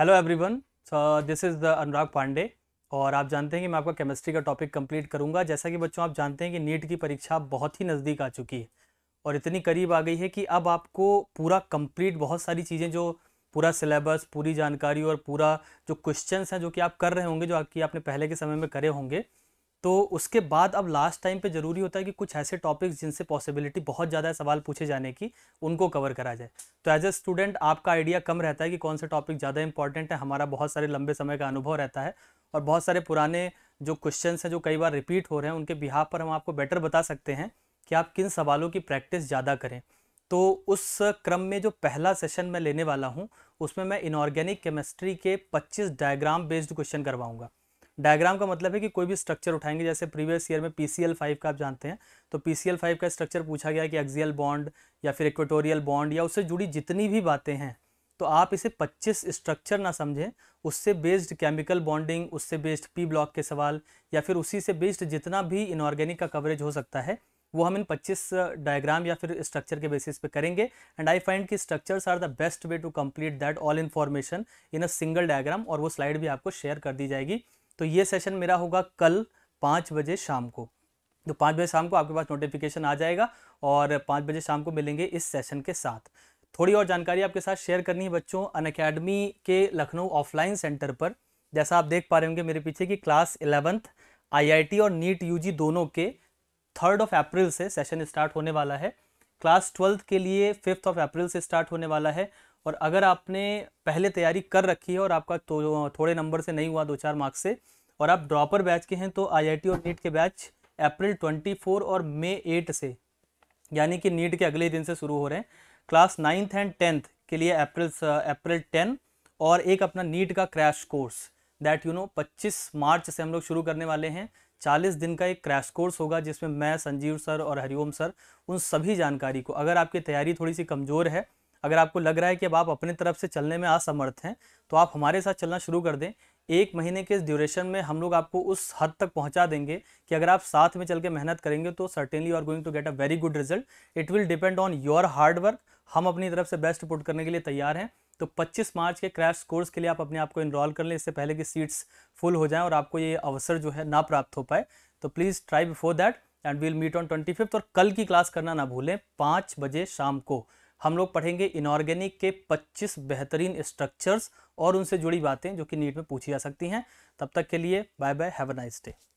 hello everyone this is the Anurag Pandey और आप जानते हैं कि मैं आपका केमिस्ट्री का टॉपिक कंप्लीट करूंगा जैसा कि बच्चों आप जानते हैं कि नीट की परीक्षा बहुत ही नज़दीक आ चुकी है और इतनी करीब आ गई है कि अब आपको पूरा कंप्लीट बहुत सारी चीज़ें जो पूरा सिलेबस पूरी जानकारी और पूरा जो क्वेश्चन हैं जो कि आप कर रहे होंगे जो आपकी आपने पहले के समय में करे होंगे तो उसके बाद अब लास्ट टाइम पे ज़रूरी होता है कि कुछ ऐसे टॉपिक्स जिनसे पॉसिबिलिटी बहुत ज़्यादा है सवाल पूछे जाने की उनको कवर करा जाए तो एज ए स्टूडेंट आपका आइडिया कम रहता है कि कौन से टॉपिक ज़्यादा इंपॉर्टेंट है हमारा बहुत सारे लंबे समय का अनुभव रहता है और बहुत सारे पुराने जो क्वेश्चन हैं जो कई बार रिपीट हो रहे हैं उनके बिहाव पर हम आपको बेटर बता सकते हैं कि आप किन सवालों की प्रैक्टिस ज़्यादा करें तो उस क्रम में जो पहला सेशन मैं लेने वाला हूँ उसमें मैं इनऑर्गेनिक केमिस्ट्री के पच्चीस डायग्राम बेस्ड क्वेश्चन करवाऊँगा डायग्राम का मतलब है कि कोई भी स्ट्रक्चर उठाएंगे जैसे प्रीवियस ईयर में पी का आप जानते हैं तो पी का स्ट्रक्चर पूछा गया कि एक्जियल बॉन्ड या फिर इक्वेटोरियल बॉन्ड या उससे जुड़ी जितनी भी बातें हैं तो आप इसे 25 स्ट्रक्चर ना समझें उससे बेस्ड केमिकल बॉन्डिंग उससे बेस्ड पी ब्लॉक के सवाल या फिर उसी से बेस्ड जितना भी इनऑर्गेनिक का कवरेज हो सकता है वो हम इन 25 डायग्राम या फिर स्ट्रक्चर के बेसिस पे करेंगे एंड आई फाइंड कि structures are the best way to complete that all information in a single diagram और वो स्लाइड भी आपको शेयर कर दी जाएगी तो ये सेशन मेरा होगा कल पाँच बजे शाम को तो पाँच बजे शाम को आपके पास नोटिफिकेशन आ जाएगा और पाँच बजे शाम को मिलेंगे इस सेशन के साथ थोड़ी और जानकारी आपके साथ शेयर करनी है बच्चों अन अकेडमी के लखनऊ ऑफलाइन सेंटर पर जैसा आप देख पा रहे होंगे मेरे पीछे कि क्लास इलेवंथ आईआईटी और नीट यूजी दोनों के थर्ड ऑफ अप्रैल से सेशन स्टार्ट होने वाला है क्लास ट्वेल्थ के लिए फिफ्थ ऑफ अप्रैल से स्टार्ट होने वाला है और अगर आपने पहले तैयारी कर रखी है और आपका तो थोड़े नंबर से नहीं हुआ दो चार मार्क्स से और आप ड्रॉपर बैच के हैं तो आईआईटी और नीट के बैच अप्रैल 24 और मई 8 से यानी कि नीट के अगले दिन से शुरू हो रहे हैं क्लास नाइन्थ एंड टेंथ के लिए अप्रैल अप्रैल टेन और एक अपना नीट का crash course that you know 25 March से हम लोग शुरू करने वाले हैं चालीस दिन का एक क्रैश कोर्स होगा जिसमें मैं संजीव सर और हरिओम सर उन सभी जानकारी को अगर आपकी तैयारी थोड़ी सी कमज़ोर है अगर आपको लग रहा है कि अब आप अपने तरफ से चलने में असमर्थ हैं तो आप हमारे साथ चलना शुरू कर दें एक महीने के इस ड्यूरेशन में हम लोग आपको उस हद तक पहुंचा देंगे कि अगर आप साथ में चल के मेहनत करेंगे तो certainly are going to get a very good result it will depend on your hard work हम अपनी तरफ से बेस्ट पुट करने के लिए तैयार हैं तो 25 मार्च के क्रैश कोर्स के लिए आप अपने आप को इनरोल कर लें इससे पहले कि सीट्स फुल हो जाएं और आपको ये अवसर जो है ना प्राप्त हो पाए तो please try before that and we'll meet on twenty fifth और कल की क्लास करना ना भूलें पाँच बजे शाम को हम लोग पढ़ेंगे इनऑर्गेनिक के 25 बेहतरीन स्ट्रक्चर्स और उनसे जुड़ी बातें जो कि नीट में पूछी जा सकती हैं तब तक के लिए bye bye have a nice day